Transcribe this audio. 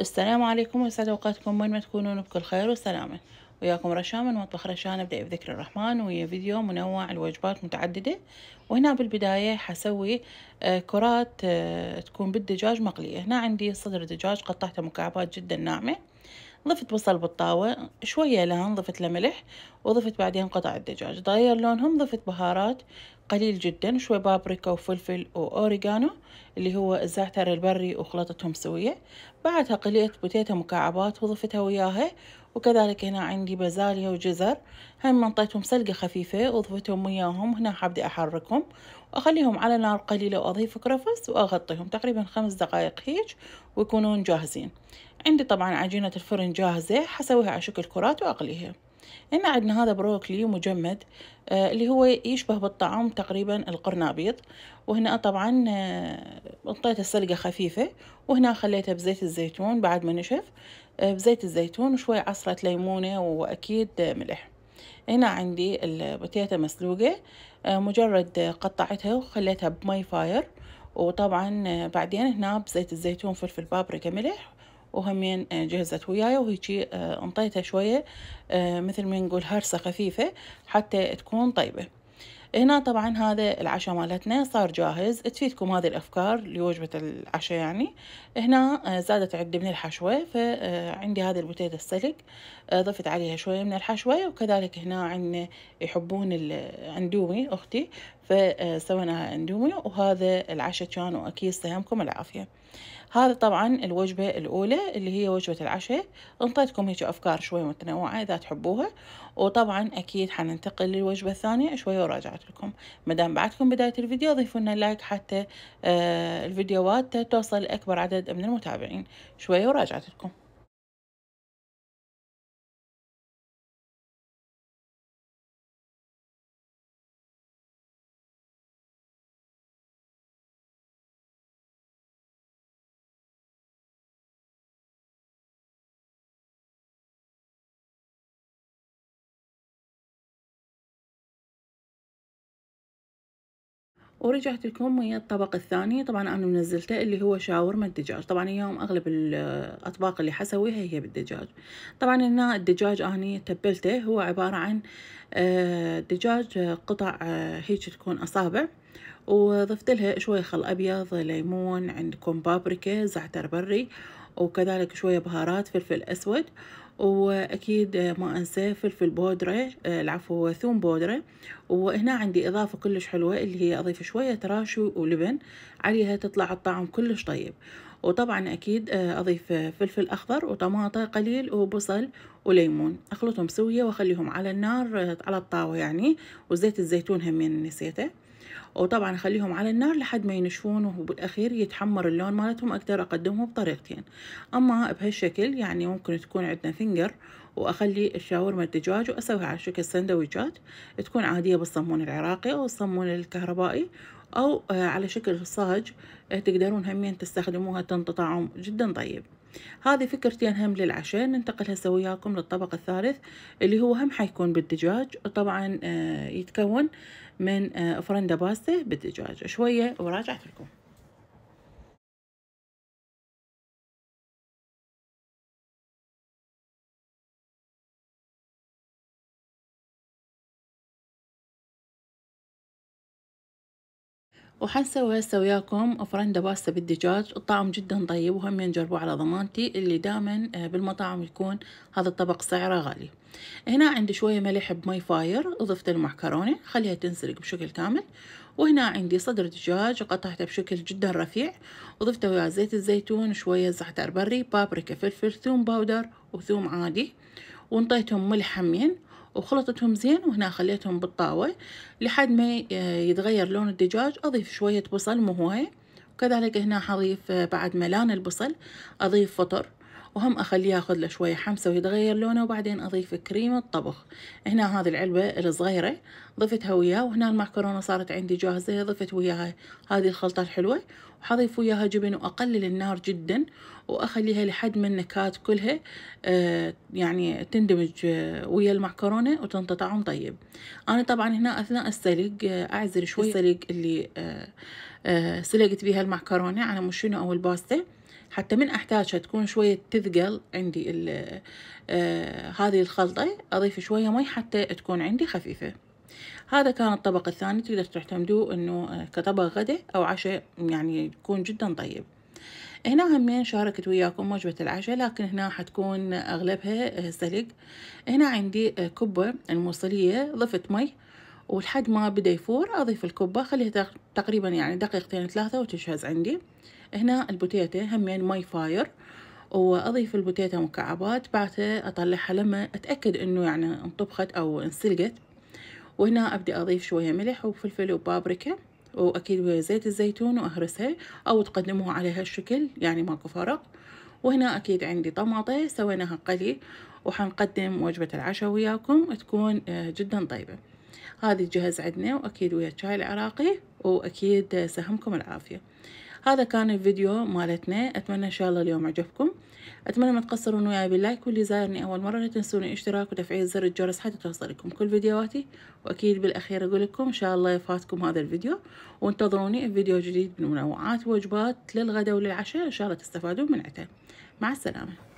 السلام عليكم ويسعد اوقاتكم وين ما تكونون بكل خير وسلامة وياكم رشا من مطبخ رشا نبدأ بذكر الرحمن ويا فيديو منوع الوجبات متعددة وهنا بالبداية حسوي آه، كرات آه، تكون بالدجاج مقلية هنا عندي صدر دجاج قطعته مكعبات جدا ناعمة ضفت بصل بالطاوة شوية لهم ضفت له ملح وضفت بعدين قطع الدجاج تغير لونهم ضفت بهارات قليل جدا شوي بابريكا وفلفل واوريجانو اللي هو الزعتر البري وخلطتهم سوية بعدها قليت بوتيتا مكعبات وضفتها وياها وكذلك هنا عندي بازاليا وجزر هم منطيتهم سلقة خفيفة وضفتهم وياهم هنا حبدي أحركهم وأخليهم على نار قليلة وأضيف كرفس وأغطيهم تقريبا خمس دقائق هيج ويكونون جاهزين عندي طبعا عجينة الفرن جاهزة حسويها على شكل كرات وأقليها هنا عندنا هذا بروكلي مجمد آه اللي هو يشبه بالطعام تقريبا القرنابيض وهنا طبعا انطيته آه سلقة خفيفة وهنا خليته بزيت الزيتون بعد ما نشف آه بزيت الزيتون وشوي عصرة ليمونة وأكيد ملح هنا عندي البوتيتا مسلوقة آه، مجرد قطعتها وخليتها بمي فاير وطبعا آه، بعدين هنا بزيت الزيتون فلفل بابريكا ملح وهمين آه، جهزت وياي وهيجي آه، انطيتها شوية آه، مثل ما نقول هرسة خفيفة حتى تكون طيبة هنا طبعا هذا العشاء مالتنا صار جاهز تفيدكم هذه الافكار لوجبه العشاء يعني هنا زادت عندي من الحشوه فعندي هذه البوتيت السلق ضفت عليها شويه من الحشوه وكذلك هنا عندنا يحبون الاندومي اختي فسويناها اندومي وهذا العشاء كان واكيد سهمكم العافيه هذا طبعا الوجبة الأولى اللي هي وجبة العشاء انطيتكم هيك أفكار شوي متنوعة إذا تحبوها وطبعا أكيد حننتقل للوجبة الثانية شوي وراجعت لكم مدام بعدكم بداية الفيديو ضيفوا لنا لايك حتى آه، الفيديوهات توصل لأكبر عدد من المتابعين شوي وراجعت لكم ورجعت لكم ويا الطبق الثاني طبعا انا منزلته اللي هو شاورما الدجاج طبعا اليوم اغلب الاطباق اللي حسويها هي بالدجاج طبعا هنا الدجاج اني تبلته هو عبارة عن آه، دجاج آه، قطع آه، هيك تكون اصابع وضفت لها شوية خل ابيض ليمون عندكم بابريكا زعتر بري وكذلك شوية بهارات فلفل اسود واكيد ما انسى فلفل بودره آه، العفو ثوم بودره وهنا عندي اضافه كلش حلوه اللي هي اضيف شويه تراشي ولبن عليها تطلع الطعم كلش طيب وطبعا اكيد آه، اضيف فلفل اخضر وطماطه قليل وبصل وليمون اخلطهم سوية واخليهم على النار آه، على الطاوه يعني وزيت الزيتون همين نسيته وطبعا اخليهم على النار لحد ما ينشفون وبالاخير يتحمر اللون مالتهم اقدر اقدمهم بطريقتين اما بهالشكل يعني ممكن تكون عندنا فينجر واخلي الشاورما الدجاج واسويها على شكل سندويجات تكون عاديه بالصمون العراقي او الصمون الكهربائي او آه، على شكل صاج آه، تقدرون همين تستخدموها تنطعم جدا طيب هذه فكرتين هم للعشاء ننتقل هسه وياكم للطبق الثالث اللي هو هم حيكون بالدجاج طبعا آه، يتكون من آه، فرندة باستا بالدجاج شوية وراجعت لكم وحنسوي هسه وياكم فرندة باستا بالدجاج الطعم جدا طيب وهم جربوه على ضمانتي اللي دائما آه، بالمطاعم يكون هذا الطبق سعره غالي هنا عندي شوية ملح بمي فاير ضفت المعكرونة خليها تنسلق بشكل كامل وهنا عندي صدر دجاج قطعته بشكل جدا رفيع وضفت وياه زيت الزيتون شوية زعتر بري بابريكا فلفل ثوم باودر وثوم عادي وانطيتهم ملح حمين وخلطتهم زين وهنا خليتهم بالطاوة لحد ما يتغير لون الدجاج أضيف شوية بصل مهوهي وكذلك هنا حضيف بعد ملان البصل أضيف فطر وهم أخليه ياخذ له شوية حمسة ويتغير لونه وبعدين أضيف كريمة طبخ هنا هذه العلبة الصغيرة ضفتها وياه وهنا المعكرونة صارت عندي جاهزة ضفت وياها هذه الخلطة الحلوة وحضيف وياها جبن وأقلل النار جدا وأخليها لحد ما النكهات كلها آه، يعني تندمج آه، ويا المعكرونة وتنطي طعم طيب أنا طبعا هنا أثناء السلق آه، أعزل شوي السلق اللي سلقت بيها المعكرونة على مشينه أو الباستا حتى من أحتاجها تكون شوية تثقل عندي آه هذه الخلطة أضيف شوية مي حتى تكون عندي خفيفة هذا كان الطبق الثاني تقدر تعتمدوه انه آه، كطبق غدا او عشاء يعني يكون جدا طيب هنا همين شاركت وياكم وجبة العشاء لكن هنا حتكون اغلبها آه، سلق هنا عندي كبة آه، الموصلية ضفت مي ولحد ما بدا يفور اضيف الكبة خليها تقريبا يعني دقيقتين ثلاثة وتجهز عندي هنا البوتيتة همين مي فاير واضيف البوتيتة مكعبات بعدها اطلعها لما اتاكد انه يعني انطبخت او انسلقت وهنا ابدي اضيف شوية ملح وفلفل وبابريكا واكيد زيت الزيتون واهرسها او تقدموها على هالشكل يعني ماكو فرق وهنا اكيد عندي طماطة سويناها قلي وحنقدم وجبة العشاء وياكم تكون آه، جدا طيبة هذه جهز عندنا واكيد ويا الشاي العراقي واكيد آه، سهمكم العافية هذا كان الفيديو مالتنا اتمنى ان شاء الله اليوم عجبكم اتمنى ما تقصرون وياي باللايك واللي زايرني اول مره لا تنسون الاشتراك وتفعيل زر الجرس حتى توصلكم كل فيديوهاتي واكيد بالاخير اقول لكم ان شاء الله يفاتكم هذا الفيديو وانتظروني فيديو جديد من منوعات وجبات للغدا وللعشاء ان شاء الله تستفادون من عتا مع السلامه